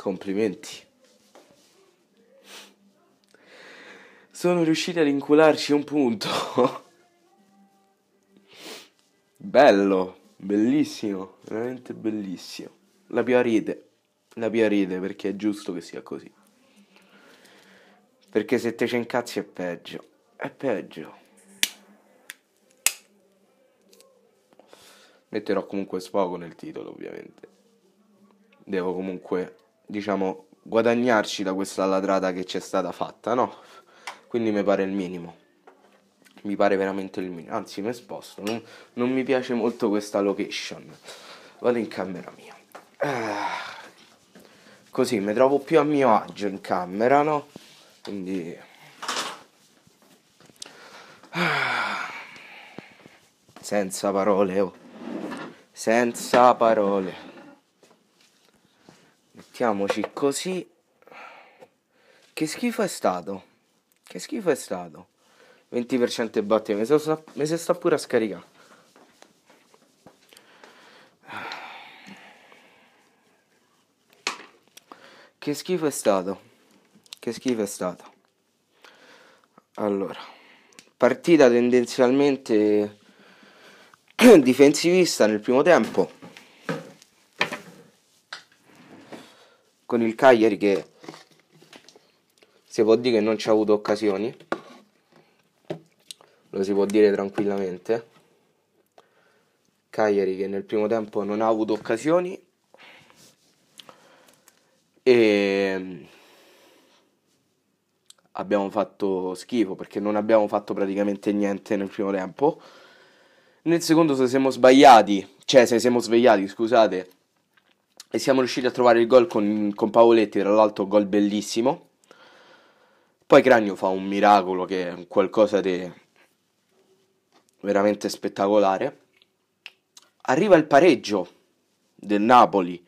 Complimenti. Sono riusciti ad incularci un punto. Bello, bellissimo, veramente bellissimo. La Pia ride, la Pia ride perché è giusto che sia così. Perché se te c'è incazzi è peggio, è peggio. Metterò comunque sfogo nel titolo, ovviamente. Devo comunque diciamo, guadagnarci da questa ladrata che ci è stata fatta, no? Quindi mi pare il minimo. Mi pare veramente il minimo. Anzi, mi sposto. Non, non mi piace molto questa location. Vado in camera mia. Ah. Così mi trovo più a mio agio in camera, no? Quindi... Eh, senza parole, oh. Senza parole. Mettiamoci così. Che schifo è stato. Che schifo è stato. 20% di batteria. Mi, mi si sta pure a scaricare. Che schifo è stato. Che schifo è stato. Allora. Partita tendenzialmente difensivista nel primo tempo con il Cagliari che si può dire che non ci ha avuto occasioni, lo si può dire tranquillamente. Cagliari che nel primo tempo non ha avuto occasioni e ehm, abbiamo fatto schifo perché non abbiamo fatto praticamente niente nel primo tempo. Nel secondo se siamo sbagliati, cioè se siamo svegliati, scusate, e siamo riusciti a trovare il gol con, con Paoletti, tra l'altro gol bellissimo. Poi Cragno fa un miracolo che è qualcosa di veramente spettacolare. Arriva il pareggio del Napoli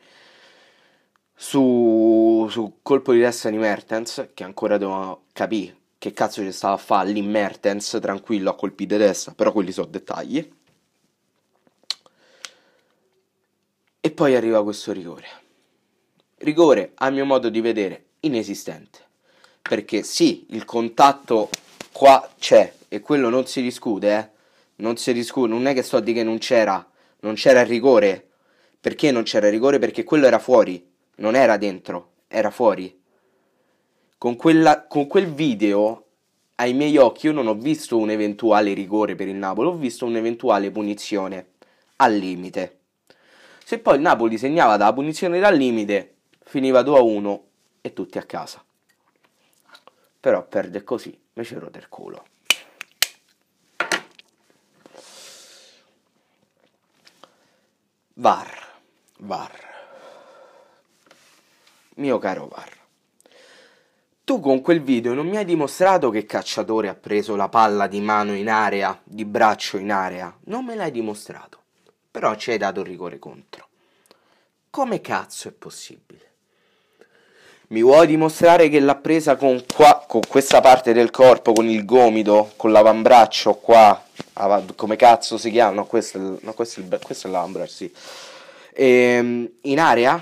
su, su colpo di testa di Mertens, che ancora devo capire che cazzo ci stava a fare lì Mertens, tranquillo, a colpi di testa, però quelli sono dettagli. E poi arriva questo rigore. Rigore, a mio modo di vedere, inesistente. Perché sì, il contatto qua c'è e quello non si discute, eh. Non si discute, non è che sto a dire che non c'era, non c'era il rigore. Perché non c'era il rigore? Perché quello era fuori, non era dentro, era fuori. Con, quella, con quel video, ai miei occhi, io non ho visto un eventuale rigore per il Napoli, ho visto un'eventuale punizione al limite se poi il Napoli segnava dalla punizione dal limite, finiva 2-1 e tutti a casa. Però perde così, invece rode il culo. VAR, VAR. Mio caro VAR. Tu con quel video non mi hai dimostrato che cacciatore ha preso la palla di mano in area, di braccio in area. Non me l'hai dimostrato però ci hai dato il rigore contro. Come cazzo è possibile? Mi vuoi dimostrare che l'ha presa con, qua, con questa parte del corpo, con il gomito, con l'avambraccio qua, come cazzo si chiama? No, questo, è, no, questo, questo è l'avambraccio, sì. Ehm, in area?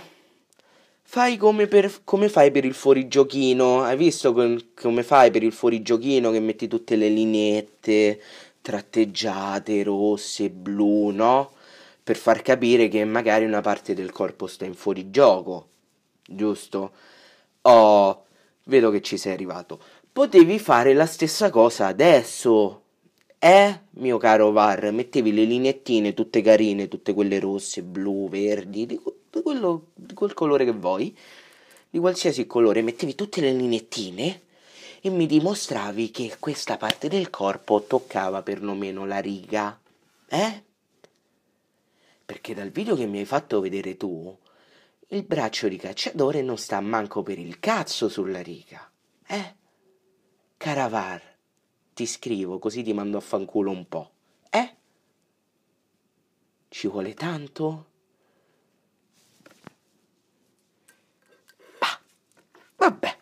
Fai come, per, come, fai per il fuorigiochino, hai visto come fai per il fuorigiochino che metti tutte le lineette tratteggiate, rosse, blu, no? per far capire che magari una parte del corpo sta in fuori gioco, giusto? Oh, vedo che ci sei arrivato. Potevi fare la stessa cosa adesso. Eh, mio caro Var, mettevi le linettine tutte carine, tutte quelle rosse, blu, verdi, di, quello, di quel colore che vuoi, di qualsiasi colore, mettevi tutte le linettine e mi dimostravi che questa parte del corpo toccava perlomeno la riga. Eh? perché dal video che mi hai fatto vedere tu, il braccio di cacciatore non sta manco per il cazzo sulla riga. Eh? Caravar, ti scrivo così ti mando a fanculo un po'. Eh? Ci vuole tanto? Bah, vabbè,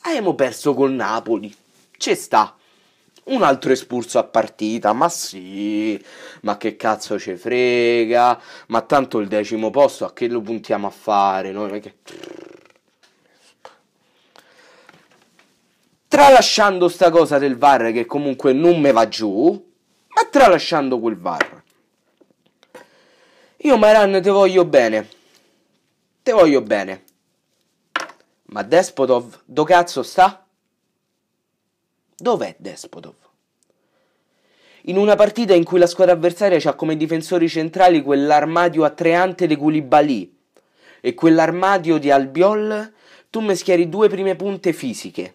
abbiamo perso col Napoli. Ci sta un altro espulso a partita, ma sì, ma che cazzo ci frega, ma tanto il decimo posto a che lo puntiamo a fare? Noi? che... Tralasciando sta cosa del VAR che comunque non me va giù, ma tralasciando quel VAR. Io Maran te voglio bene, te voglio bene, ma Despotov do cazzo sta? Dov'è Despodov? In una partita in cui la squadra avversaria ha come difensori centrali quell'armadio atreante di Koulibaly e quell'armadio di Albiol, tu meschieri due prime punte fisiche,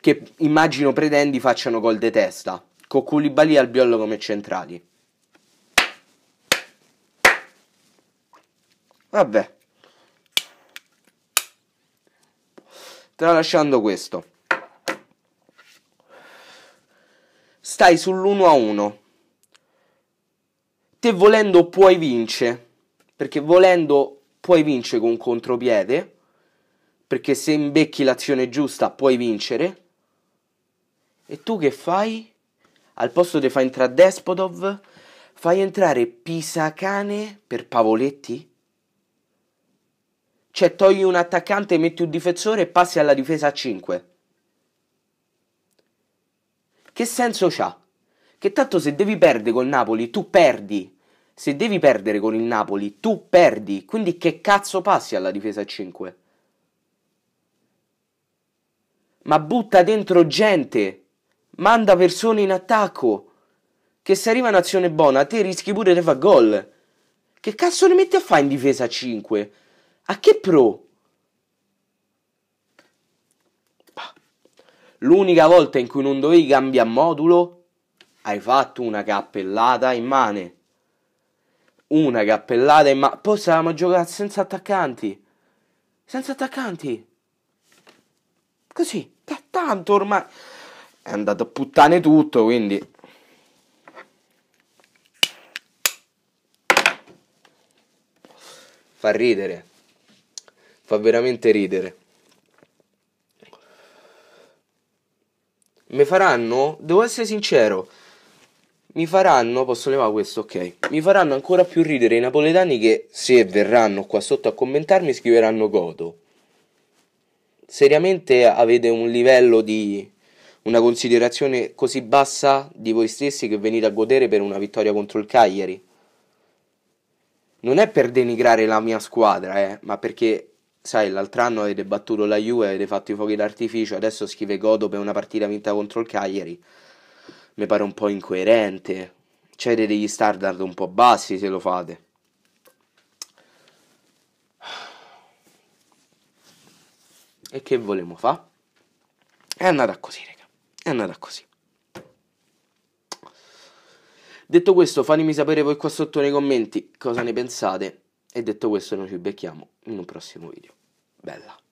che immagino pretendi facciano gol de testa, con Koulibaly e Albiol come centrali. Vabbè. Tralasciando questo. stai sull'1 a 1. Te volendo puoi vincere, perché volendo puoi vincere con contropiede, perché se imbecchi l'azione giusta puoi vincere. E tu che fai? Al posto di far entrare Despotov, fai entrare Pisacane per Pavoletti? Cioè togli un attaccante, metti un difensore e passi alla difesa a 5 che senso c'ha? Che tanto se devi perdere col Napoli, tu perdi. Se devi perdere con il Napoli, tu perdi. Quindi che cazzo passi alla difesa 5? Ma butta dentro gente. Manda persone in attacco. Che se arriva un'azione buona, te rischi pure di fare gol. Che cazzo ne metti a fare in difesa 5? A che pro? L'unica volta in cui non dovevi cambiare modulo, hai fatto una cappellata in mano. Una cappellata in mano. Poi stavamo a giocare senza attaccanti. Senza attaccanti. Così, da tanto ormai. È andato a puttane tutto, quindi... Fa ridere. Fa veramente ridere. mi faranno, devo essere sincero, mi faranno, posso levare questo, ok, mi faranno ancora più ridere i napoletani che se verranno qua sotto a commentarmi scriveranno godo. Seriamente avete un livello di una considerazione così bassa di voi stessi che venite a godere per una vittoria contro il Cagliari. Non è per denigrare la mia squadra, eh, ma perché sai, l'altro anno avete battuto la Juve, avete fatto i fuochi d'artificio, adesso scrive Godo per una partita vinta contro il Cagliari. Mi pare un po' incoerente. Cioè, avete degli standard un po' bassi se lo fate. E che volevamo fa? È andata così, raga. È andata così. Detto questo, fatemi sapere voi qua sotto nei commenti cosa ne pensate. E detto questo, noi ci becchiamo in un prossimo video bella.